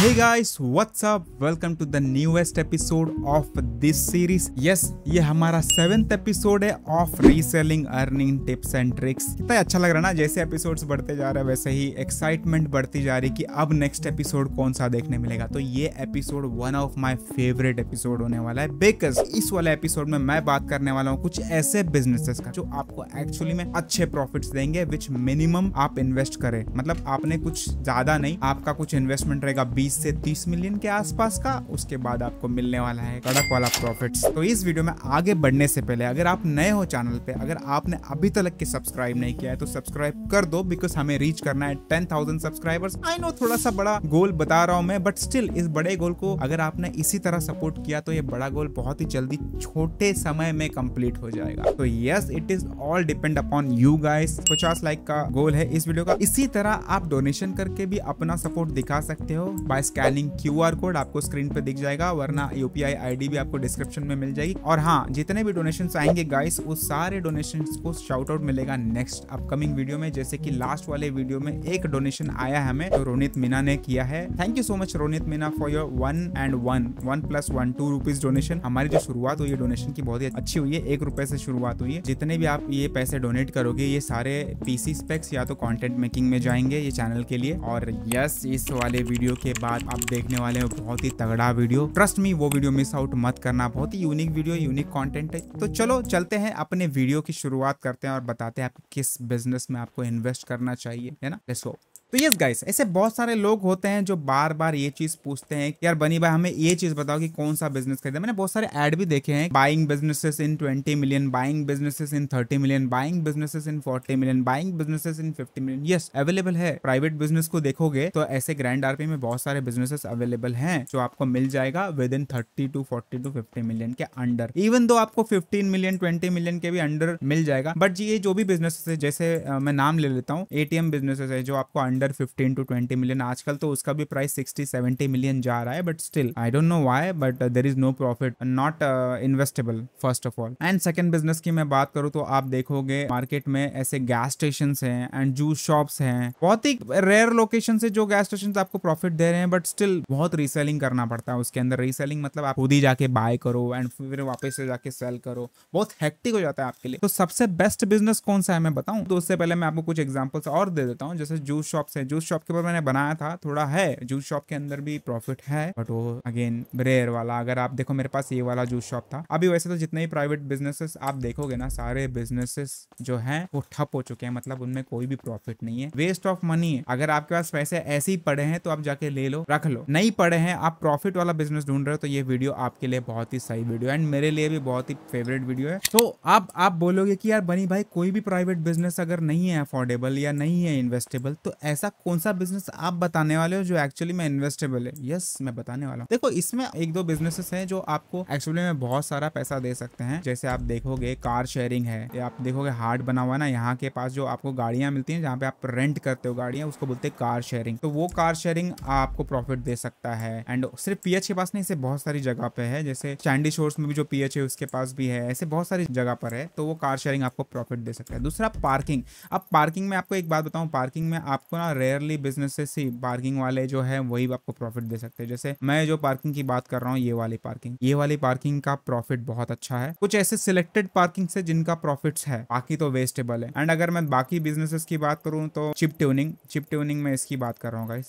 Hey guys, what's up? Welcome to the newest episode of this series. Yes, ये हमारा seventh episode है of reselling earning tips and tricks कितना अच्छा लग रहा है ना जैसे एपिसोड्स बढ़ते जा रहे हैं वैसे ही एक्साइटमेंट बढ़ती जा रही है कि अब नेक्स्ट एपिसोड कौन सा देखने मिलेगा तो ये episode one of my favourite episode होने वाला है बिकॉज इस वाले एपिसोड में मैं बात करने वाला हूँ कुछ ऐसे बिजनेसेस का जो आपको एक्चुअली में अच्छे प्रॉफिट देंगे विच मिनिमम आप इन्वेस्ट करें मतलब आपने कुछ ज्यादा नहीं आपका कुछ इन्वेस्टमेंट रहेगा बीस 20 से तीस मिलियन के आसपास का उसके बाद आपको मिलने वाला है कड़क वाला प्रॉफिट्स तो इस वीडियो में आगे बढ़ने से पहले अगर आप नए हो चैनल पे अगर आपने अभी तक के सब्सक्राइब नहीं किया है तो सब्सक्राइब कर दो बिकॉज हमें रीच करना है ten thousand subscribers I know थोड़ा सा बड़ा गोल बता रहा हूँ मैं बट स्टिल इस बड़े गोल को अगर आपने इसी तरह सपोर्ट किया तो ये बड़ा गोल बहुत ही जल्दी छोटे समय में कम्प्लीट हो जाएगा तो yes it is all depend upon you guys पचास लाइक का गोल है इस वीडियो का इसी तरह आप डोनेशन करके भी अपना सपोर्ट दिखा सकते हो by by scanning Q code आपको स्क्रीन पर दिख जाएगा वरना यूपीआई आईडी भी आपको डिस्क्रिप्शन में मिल जाएगी और हाँ जितने भी डोनेशन आएंगे गाइस वो सारे डोनेशन को शाउट आउट मिलेगा नेक्स्ट अपकमिंग वीडियो में जैसे की लास्ट वाले वीडियो में एक डोनेशन आया है हमें तो रोनित मीना ने किया है thank you so much Ronit Meena for your one and one one plus one two rupees donation हमारी जो शुरुआत हुई है डोनेशन की बहुत ही अच्छी हुई है एक रुपए से शुरुआत हुई है जितने भी आप ये पैसे डोनेट करोगे ये सारे पीसी स्पेक्स या तो कंटेंट मेकिंग में जाएंगे ये चैनल के लिए और यस इस वाले वीडियो के बाद बाद आप देखने वाले हैं बहुत ही तगड़ा वीडियो ट्रस्ट मी वो वीडियो मिस आउट मत करना बहुत ही यूनिक वीडियो यूनिक कॉन्टेंट है तो चलो चलते हैं अपने वीडियो की शुरुआत करते हैं और बताते हैं आप किस बिजनेस में आपको इन्वेस्ट करना चाहिए है ना लेट्स तो यस गाइस ऐसे बहुत सारे लोग होते हैं जो बार बार ये चीज पूछते हैं कि यार बनी भाई हमें ये चीज बताओ कि कौन सा बिजनेस खरीदा मैंने बहुत सारे ऐड भी देखे हैं buying businesses in 20 million buying businesses in 30 million buying businesses in 40 million buying businesses in 50 million yes available है प्राइवेट बिजनेस को देखोगे तो ऐसे ग्रैंड आरपी में बहुत सारे बिजनेसेस अवेलेबल है जो आपको मिल जाएगा within thirty to forty to fifty million के अंडर इवन दो आपको फिफ्टीन मिलियन ट्वेंटी मिलियन के भी अंडर मिल जाएगा बट ये जो भी बिजनेसेस है जैसे मैं नाम ले लेता हूँ एटीएम बिजनेसेस है जो आपको under fifteen to twenty million आजकल तो उसका भी प्राइस सिक्सटी सेवेंटी मिलियन जा रहा है but still I don't know why but there is no profit not investable first of all and second business की मैं बात करूँ तो आप देखोगे मार्केट में ऐसे गैस स्टेशन है एंड जूस शॉप है बहुत ही रेयर लोकेशन से जो गैस स्टेशन आपको प्रॉफिट दे रहे हैं बट स्टिल बहुत रीसेलिंग करना पड़ता है उसके अंदर रीसेलिंग मतलब आप खुद ही जाके बाय करो एंड फिर वापस से जाके सेल करो बहुत हेक्टिक हो जाता है आपके लिए तो सबसे बेस्ट बिजनेस कौन सा है मैं बताऊं तो उससे पहले मैं आपको कुछ एग्जाम्पल्स और दे देता हूँ जैसे जूस शॉप शॉप्स हैं जूस शॉप के ऊपर मैंने बनाया था थोड़ा है जूस शॉप के अंदर भी प्रॉफिट है बट वो अगेन रेयर वाला अगर आप देखो मेरे पास ये वाला जूस शॉप था अभी वैसे तो जितने ही प्राइवेट बिजनेसेस आप देखोगे ना सारे बिजनेसेस जो है वो ठप हो चुके हैं मतलब उनमें कोई भी प्रॉफिट नहीं है वेस्ट ऑफ मनी है अगर आपके पास पैसे ऐसे ही पड़े हैं तो आप जाके ले लो रख लो नहीं पड़े हैं आप प्रॉफिट वाला बिजनेस ढूंढ रहे हो तो ये वीडियो आपके लिए बहुत ही सही वीडियो एंड मेरे लिए भी बहुत ही फेवरेट वीडियो है तो आप आप बोलोगे कि यार बनी भाई कोई भी प्राइवेट बिजनेस अगर नहीं है अफोर्डेबल या नहीं है इन्वेस्टेबल तो ऐसे ऐसा कौन सा बिजनेस आप बताने वाले हो जो एक्चुअली में इन्वेस्टेबल है यस yes, मैं बताने वाला हूँ देखो इसमें एक दो बिजनेसेस हैं जो आपको एक्चुअली में बहुत सारा पैसा दे सकते हैं जैसे आप देखोगे कार शेयरिंग है या आप देखोगे हार्ट बना हुआ ना यहाँ के पास जो आपको गाड़ियां मिलती है जहाँ पे आप रेंट करते हो गाड़ियां उसको बोलते हैं कार शेयरिंग तो वो कार शेयरिंग आपको प्रॉफिट दे सकता है एंड सिर्फ पीएच के पास नहीं इसे बहुत सारी जगह पे है जैसे चैंडी शोर्स में भी जो पीएच है उसके पास भी है ऐसे बहुत सारी जगह पर है तो वो कार शेयरिंग आपको प्रॉफिट दे सकता है दूसरा पार्किंग अब पार्किंग में आपको एक बात बताऊँ पार्किंग में आपको ना हाँ रेयरली बिजनेस से पार्किंग वाले जो है वही आपको प्रॉफिट दे सकते हैं जैसे मैं जो पार्किंग की बात कर रहा हूँ ये वाली पार्किंग ये वाली पार्किंग का प्रॉफिट बहुत अच्छा है कुछ ऐसे सिलेक्टेड पार्किंग से जिनका प्रॉफिट है बाकी तो वेस्टेबल है एंड अगर मैं बाकी बिजनेसेस की बात करूँ तो चिप ट्यूनिंग चिप ट्यूनिंग में इसकी बात कर रहा हूँ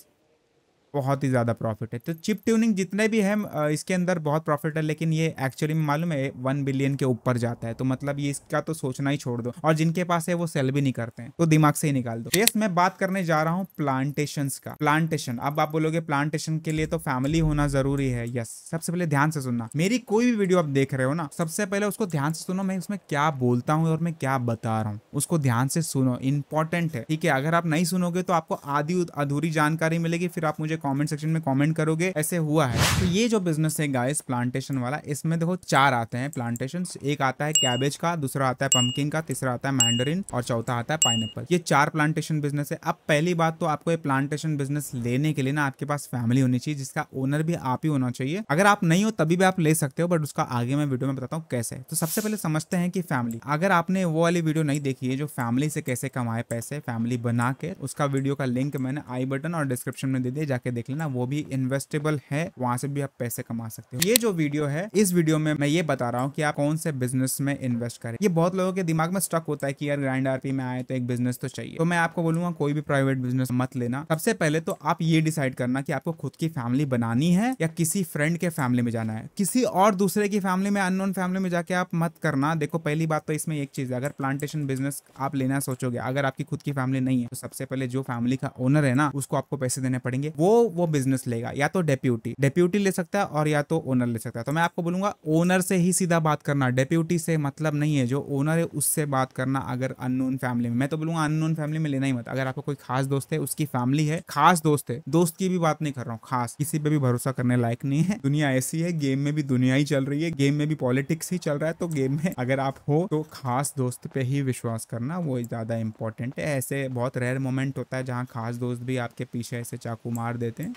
बहुत ही ज़्यादा प्रॉफिट है तो चिप ट्यूनिंग जितने भी है इसके अंदर बहुत प्रॉफिट है लेकिन ये एक्चुअली में मालूम है वन बिलियन के ऊपर जाता है तो मतलब ये इसका तो सोचना ही छोड़ दो और जिनके पास है वो सेल भी नहीं करते हैं तो दिमाग से ही निकाल दो यस मैं बात करने जा रहा हूँ प्लांटेशन का प्लांटेशन अब आप बोलोगे प्लांटेशन के लिए तो फैमिली होना जरूरी है यस सबसे पहले ध्यान से सुनना मेरी कोई भी वीडियो आप देख रहे हो ना सबसे पहले उसको ध्यान से सुनो मैं उसमें क्या बोलता हूँ और मैं क्या बता रहा हूँ उसको ध्यान से सुनो इंपॉर्टेंट है ठीक है अगर आप नहीं सुनोगे तो आपको आधी अधूरी जानकारी मिलेगी फिर आप मुझे कॉमेंट सेक्शन में कॉमेंट करोगे ऐसे हुआ है तो ये जो बिजनेस है गाइस प्लांटेशन वाला इसमें देखो चार आते हैं प्लांटेशन एक आता है कैबेज का दूसरा आता है पंपकिन का तीसरा आता है मैंडरिन और चौथा आता है पाइन ये चार प्लांटेशन बिजनेस है अब पहली बात तो आपको ये प्लांटेशन बिजनेस लेने के लिए ना आपके पास फैमिली होनी चाहिए जिसका ओनर भी आप ही होना चाहिए अगर आप नहीं हो तभी भी आप ले सकते हो बट उसका आगे मैं वीडियो में बताता हूँ कैसे तो सबसे पहले समझते हैं कि फैमिली अगर आपने वो वाली वीडियो नहीं देखी है जो फैमिली से कैसे कमाए पैसे फैमिली बना के उसका वीडियो का लिंक मैंने आई बटन और डिस्क्रिप्शन में दे दिया जाके करके देख लेना वो भी इन्वेस्टेबल है वहां से भी आप पैसे कमा सकते हो ये जो वीडियो है इस वीडियो में मैं ये बता रहा हूँ कि आप कौन से बिजनेस में इन्वेस्ट करें ये बहुत लोगों के दिमाग में स्टक होता है कि यार ग्रैंड आरपी में आए तो एक बिजनेस तो चाहिए तो मैं आपको बोलूंगा कोई भी प्राइवेट बिजनेस मत लेना सबसे पहले तो आप ये डिसाइड करना की आपको खुद की फैमिली बनानी है या किसी फ्रेंड के फैमिली में जाना है किसी और दूसरे की फैमिली में अननोन फैमिली में जाके आप मत करना देखो पहली बात तो इसमें एक चीज है अगर प्लांटेशन बिजनेस आप लेना सोचोगे अगर आपकी खुद की फैमिली नहीं है तो सबसे पहले जो फैमिली का ओनर है ना उसको आपको पैसे देने पड़ेंगे वो वो बिजनेस लेगा या तो डेप्यूटी डेप्यूटी ले सकता है और या तो ओनर ले सकता है तो मैं आपको बोलूंगा ओनर से ही सीधा बात करना डेप्यूटी से मतलब नहीं है जो ओनर है उससे बात करना अगर अननोन फैमिली में मैं तो बोलूंगा अननोन फैमिली में लेना ही मत अगर आपको कोई खास दोस्त है उसकी फैमिली है खास दोस्त है दोस्त की भी बात नहीं कर रहा हूँ खास किसी पे भी भरोसा करने लायक नहीं है दुनिया ऐसी है गेम में भी दुनिया ही चल रही है गेम में भी पॉलिटिक्स ही चल रहा है तो गेम में अगर आप हो तो खास दोस्त पे ही विश्वास करना वो ज्यादा इंपॉर्टेंट है ऐसे बहुत रेयर मोमेंट होता है जहाँ खास दोस्त भी आपके पीछे ऐसे चाकू मार दे लेते हैं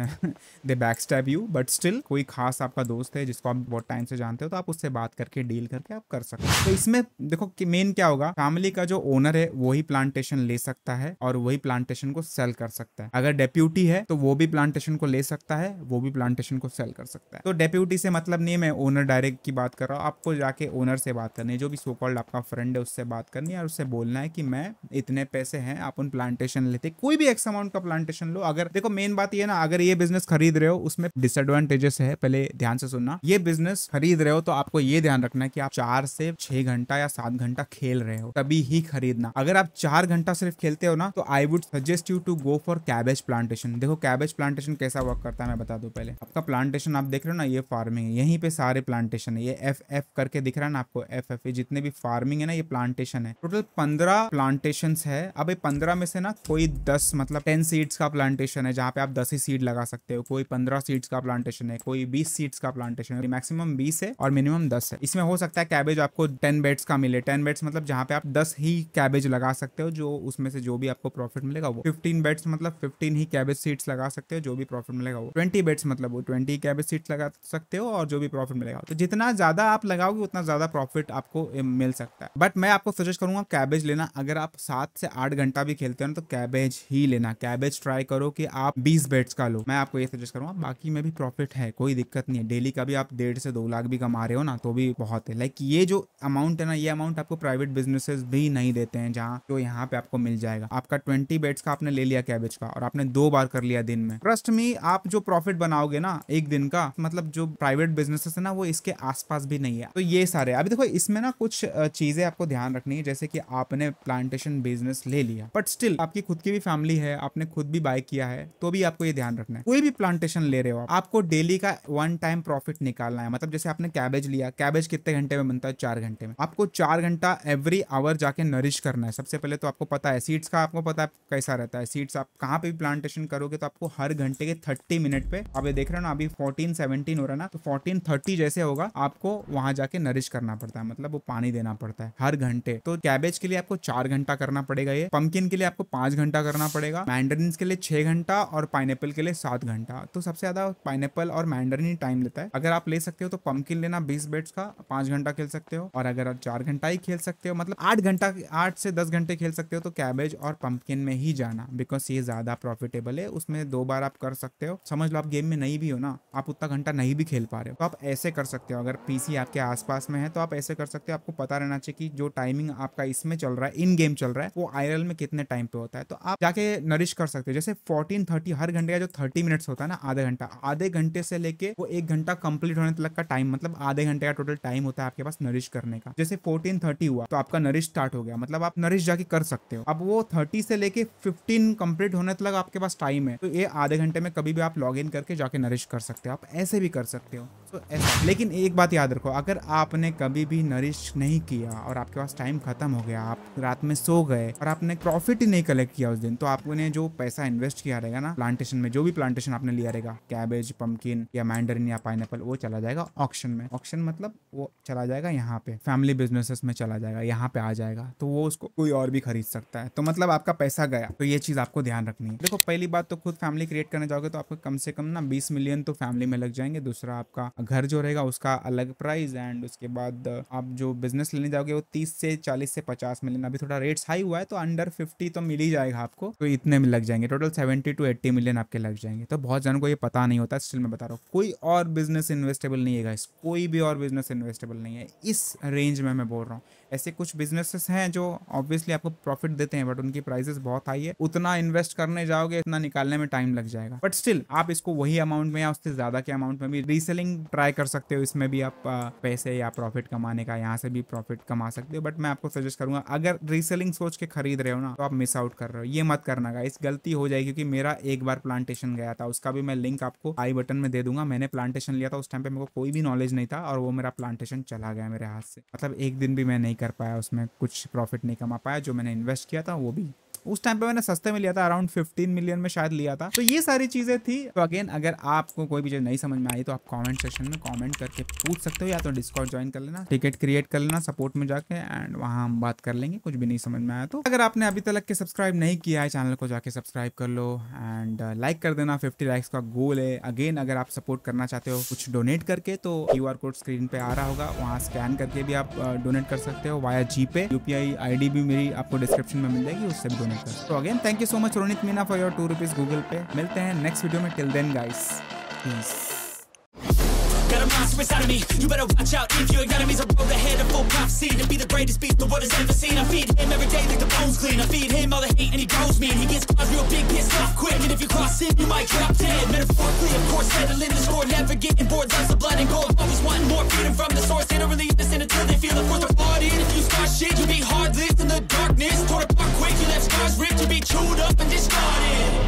they backstab you but still कोई खास आपका दोस्त है जिसको आप बहुत टाइम से जानते हो तो आप उससे बात करके डील करके आप कर सकते हो तो इसमें देखो मेन क्या होगा फैमिली का जो ओनर है वही प्लांटेशन ले सकता है और वही प्लांटेशन को सेल कर सकता है अगर डेप्यूटी है तो वो भी प्लांटेशन को ले सकता है वो भी प्लांटेशन को सेल कर सकता है तो डेप्यूटी से मतलब नहीं है मैं ओनर डायरेक्ट की बात कर रहा हूँ आपको जाके ओनर से बात करनी है जो भी सो कॉल्ड आपका फ्रेंड है उससे बात करनी है और उससे बोलना है कि मैं इतने पैसे हैं आप उन प्लांटेशन लेते कोई भी एक्स अमाउंट का प्लांटेशन लो अगर देखो मेन बात यह ना अगर ये बिजनेस खरीद रहे हो उसमें डिसएडवांटेजेस है पहले ध्यान से सुनना ये बिजनेस खरीद रहे हो तो आपको ये ध्यान रखना है कि आप चार से छह घंटा या सात घंटा खेल रहे हो तभी ही खरीदना अगर आप चार घंटा सिर्फ खेलते हो ना तो I would suggest you to go for cabbage plantation देखो कैबेज प्लांटेशन कैसा वर्क करता है मैं बता दू पहले आपका प्लांटेशन आप देख रहे हो ना ये फार्मिंग है यहीं पे सारे प्लांटेशन है ये एफ एफ करके दिख रहा है ना आपको एफ एफ जितने भी फार्मिंग है ना ये प्लांटेशन है टोटल पंद्रह प्लांटेशन है अब ये पंद्रह में से ना कोई दस मतलब टेन सीड्स का प्लांटेशन है जहाँ पे आप दस ही सीड लगा लगा सकते हो कोई पंद्रह सीड्स का प्लांटेशन है कोई बीस सीड्स का प्लांटेशन है मैक्सिमम बीस है और मिनिमम दस है इसमें हो सकता है कैबेज आपको टेन बेड्स का मिले टेन बेड्स मतलब जहां पे आप दस ही कैबेज लगा सकते हो जो उसमें से जो भी आपको प्रॉफिट मिलेगा वो फिफ्टीन बेड्स मतलब फिफ्टीन ही कैबेज सीड्स लगा सकते हो जो भी प्रॉफिट मिलेगा वो ट्वेंटी बेड्स मतलब वो ट्वेंटी कैबेज सीड्स लगा सकते हो और जो भी प्रॉफिट मिलेगा तो जितना ज्यादा आप लगाओगे उतना ज्यादा प्रॉफिट आपको मिल सकता है बट मैं आपको सजेस्ट करूंगा कैबेज लेना अगर आप सात से आठ घंटा भी खेलते हो ना तो कैबेज ही लेना कैबेज ट्राई करो कि आप बीस बेट्स का लो मैं आपको ये सजेस्ट करूँगा बाकी में भी प्रॉफिट है कोई दिक्कत नहीं है डेली का भी आप डेढ़ से दो लाख भी कमा रहे हो ना तो भी बहुत है लाइक ये जो अमाउंट है ना ये अमाउंट आपको प्राइवेट बिजनेसेस भी नहीं देते हैं जहाँ जो यहाँ पे आपको मिल जाएगा आपका ट्वेंटी बेड्स का आपने ले लिया कैबेज का और आपने दो बार कर लिया दिन में ट्रस्ट में आप जो प्रॉफिट बनाओगे ना एक दिन का मतलब जो प्राइवेट बिजनेसेस है ना वो इसके आसपास भी नहीं है तो ये सारे अभी देखो इसमें ना कुछ चीजें आपको ध्यान रखनी है जैसे कि आपने प्लांटेशन बिजनेस ले लिया बट स्टिल आपकी खुद की भी फैमिली है आपने खुद भी बाय किया है तो भी आपको ये ध्यान रखना में कोई भी प्लांटेशन ले रहे हो आपको डेली का वन टाइम प्रॉफिट निकालना है मतलब जैसे आपने कैबेज लिया कैबेज कितने घंटे में बनता है चार घंटे में आपको चार घंटा एवरी आवर जाके नरिश करना है सबसे पहले तो आपको पता है सीड्स का आपको पता है कैसा रहता है सीड्स आप कहाँ पे भी प्लांटेशन करोगे तो आपको हर घंटे के थर्टी मिनट पे आप देख रहे हो ना अभी फोर्टीन सेवनटीन हो रहा है ना तो फोर्टीन थर्टी जैसे होगा आपको वहां जाके नरिश करना पड़ता है मतलब वो पानी देना पड़ता है हर घंटे तो कैबेज के लिए आपको चार घंटा करना पड़ेगा ये पंकिन के लिए आपको पांच घंटा करना पड़ेगा मैंडरिन के लिए छह घंटा और पाइनएपल के लिए सात घंटा तो सबसे ज़्यादा पाइनएप्पल और मैंडरिन टाइम लेता है अगर आप ले सकते हो तो पंपकिन लेना बीस बेट्स का पांच घंटा खेल सकते हो और अगर आप चार घंटा ही खेल सकते हो मतलब आठ घंटा आठ से दस घंटे खेल सकते हो तो कैबेज और पंपकिन में ही जाना बिकॉज ये ज़्यादा प्रॉफिटेबल है उसमें दो बार आप कर सकते हो समझ लो आप गेम में नहीं भी हो ना आप उतना घंटा नहीं भी खेल पा रहे हो तो आप ऐसे कर सकते हो अगर पीसी आपके आसपास में है तो आप ऐसे कर सकते हो आपको पता रहना चाहिए कि जो टाइमिंग आपका इसमें चल रहा है इन गेम चल रहा है वो आईरल में कितने टाइम पे होता है तो आप जाके नरिश कर सकते हो जैसे फोर्टीन थर्टी हर घंटे का जो थर्टी थर्टी मिनट्स होता है ना आधा घंटा आधे घंटे से लेके वो एक घंटा कंप्लीट होने तक का टाइम मतलब आधे घंटे का टोटल टाइम होता है आपके पास नरिश करने का जैसे फोर्टीन थर्टी हुआ तो आपका नरिश स्टार्ट हो गया मतलब आप नरिश जाके कर सकते हो अब वो थर्टी से लेके फिफ्टीन कंप्लीट होने तक आपके पास टाइम है तो ये आधे घंटे में कभी भी आप लॉग इन करके जाके नरिश कर सकते हो आप ऐसे भी कर सकते हो तो ऐसा लेकिन एक बात याद रखो अगर आपने कभी भी नरिश नहीं किया और आपके पास टाइम खत्म हो गया आप रात में सो गए और आपने प्रॉफिट ही नहीं कलेक्ट किया उस दिन तो आपने जो पैसा इन्वेस्ट किया रहेगा ना प्लांटेशन में जो भी प्लांटेशन आपने लिया रहेगा कैबेज पम्पकिन या मैंडरिन या पाइन वो चला जाएगा ऑप्शन में ऑप्शन मतलब वो चला जाएगा यहाँ पे फैमिली बिजनेसेस में चला जाएगा यहाँ पे आ जाएगा तो वो उसको कोई और भी खरीद सकता है तो मतलब आपका पैसा गया तो ये चीज आपको ध्यान रखनी है देखो पहली बात तो खुद फैमिली क्रिएट करने जाओगे तो आपको कम से कम ना बीस मिलियन तो फैमिली में लग जाएंगे दूसरा आपका घर जो रहेगा उसका अलग प्राइस एंड उसके बाद आप जो बिजनेस लेने जाओगे वो तीस से चालीस से पचास में लेना अभी थोड़ा रेट्स हाई हुआ है तो अंडर फिफ्टी तो मिल ही जाएगा आपको तो इतने में लग जाएंगे total seventy to eighty million आपके लग जाएंगे तो बहुत जनों को ये पता नहीं होता स्टिल मैं बता रहा हूँ कोई और बिजनेस इन्वेस्टेबल नहीं है इस कोई भी और बिजनेस इन्वेस्टेबल नहीं है इस रेंज में मैं बोल रहा हूँ ऐसे कुछ बिजनेसेस हैं जो ऑब्वियसली आपको प्रॉफिट देते हैं बट उनकी प्राइसेस बहुत हाई है उतना इन्वेस्ट करने जाओगे इतना निकालने में टाइम लग जाएगा बट स्टिल आप इसको वही अमाउंट में या उससे ज्यादा के अमाउंट में भी रीसेलिंग ट्राई कर सकते हो इसमें भी आप पैसे या प्रॉफिट कमाने का यहाँ से भी प्रॉफिट कमा सकते हो बट मैं आपको सजेस्ट करूंगा अगर रीसेलिंग सोच के खरीद रहे हो ना तो आप मिस आउट कर रहे हो ये मत करना इस गलती हो जाएगी क्योंकि मेरा एक बार प्लांटेशन गया था उसका भी मैं लिंक आपको आई बटन में दे दूंगा मैंने प्लांटेशन लिया था उस टाइम पे मेरे को कोई भी नॉलेज नहीं था और वो मेरा प्लांटेशन चला गया मेरे हाथ से मतलब एक दिन भी मैं नहीं कर पाया उसमें कुछ प्रॉफिट नहीं कमा पाया जो मैंने इन्वेस्ट किया था वो भी उस टाइम पे मैंने सस्ते में लिया था अराउंड 15 मिलियन में शायद लिया था तो ये सारी चीजें थी तो अगेन अगर आपको कोई भी चीज नहीं समझ में आई तो आप कॉमेंट सेक्शन में कॉमेंट करके पूछ सकते हो या तो डिस्काउंट ज्वाइन कर लेना टिकट क्रिएट कर लेना सपोर्ट में जाके एंड वहाँ हम बात कर लेंगे कुछ भी नहीं समझ में आया तो अगर आपने अभी तक के सब्सक्राइब नहीं किया है चैनल को जाके सब्सक्राइब कर लो एंड लाइक uh, कर देना फिफ्टी लाइक्स का गोल है अगेन अगर आप सपोर्ट करना चाहते हो कुछ डोनेट करके तो क्यू कोड स्क्रीन पे आ रहा होगा वहाँ स्कैन करके भी आप डोनेट uh, कर सकते हो वाया जी पे यूपीआई आई भी मेरी आपको डिस्क्रिप्शन में मिल जाएगी उससे भी डोनेट मेकर तो again thank you so much Ronit Meena for your two rupees Google Pay मिलते हैं नेक्स्ट वीडियो में till then guys peace Got a monster inside of me, you better watch out if your enemies are road ahead of seen and be the greatest beast the world has ever seen. I feed him every day like the bones clean. I feed him all the hate and he grows me. And he gets caught real big, pissed off quick. And if you cross him, you might drop dead. Metaphorically, of course, settling the score. Never getting bored, lots of blood and gold. Always wanting more freedom from the source. They don't really listen until they feel it. Force the part in. If you start shit, you will be heartless in the darkness. Torn apart quick, you left scars ripped. You be chewed up and discarded.